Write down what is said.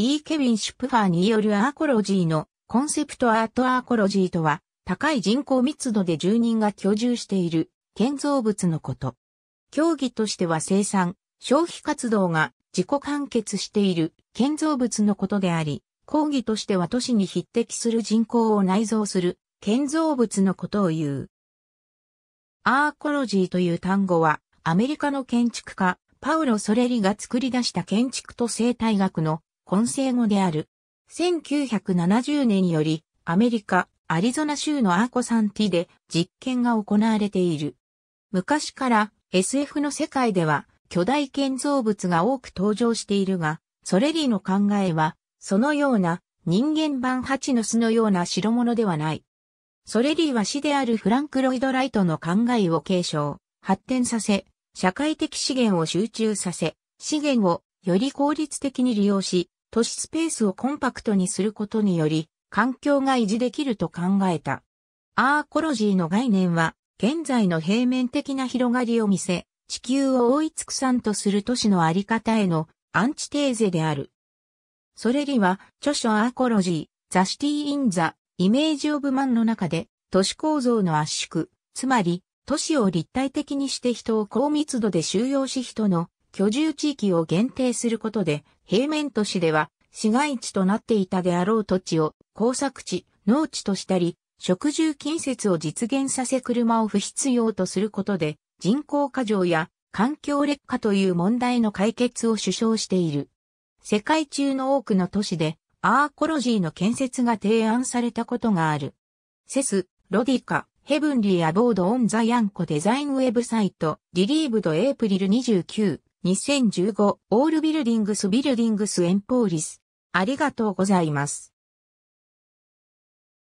E. ケビン・シュプファーによるアーコロジーのコンセプトアートアーコロジーとは高い人口密度で住人が居住している建造物のこと。競技としては生産、消費活動が自己完結している建造物のことであり、講義としては都市に匹敵する人口を内蔵する建造物のことを言う。アーコロジーという単語はアメリカの建築家パウロ・ソレリが作り出した建築と生態学の混成語である。1970年よりアメリカ、アリゾナ州のアーコサンティで実験が行われている。昔から SF の世界では巨大建造物が多く登場しているが、ソレリーの考えは、そのような人間版ハチの巣のような代物ではない。ソレリーは死であるフランク・ロイド・ライトの考えを継承、発展させ、社会的資源を集中させ、資源をより効率的に利用し、都市スペースをコンパクトにすることにより、環境が維持できると考えた。アーコロジーの概念は、現在の平面的な広がりを見せ、地球を覆い尽くさんとする都市のあり方へのアンチテーゼである。それりは、著書アーコロジー、ザ・シティ・イン・ザ・イメージ・オブ・マンの中で、都市構造の圧縮、つまり、都市を立体的にして人を高密度で収容し人の居住地域を限定することで、平面都市では市街地となっていたであろう土地を工作地、農地としたり、食住近接を実現させ車を不必要とすることで、人口過剰や環境劣化という問題の解決を主張している。世界中の多くの都市でアーコロジーの建設が提案されたことがある。セス、ロディカ、ヘブンリーアボードオンザヤンコデザインウェブサイト、リリーブドエイプリル29。2015オールビルディングスビルディングスエンポーリス。ありがとうございます。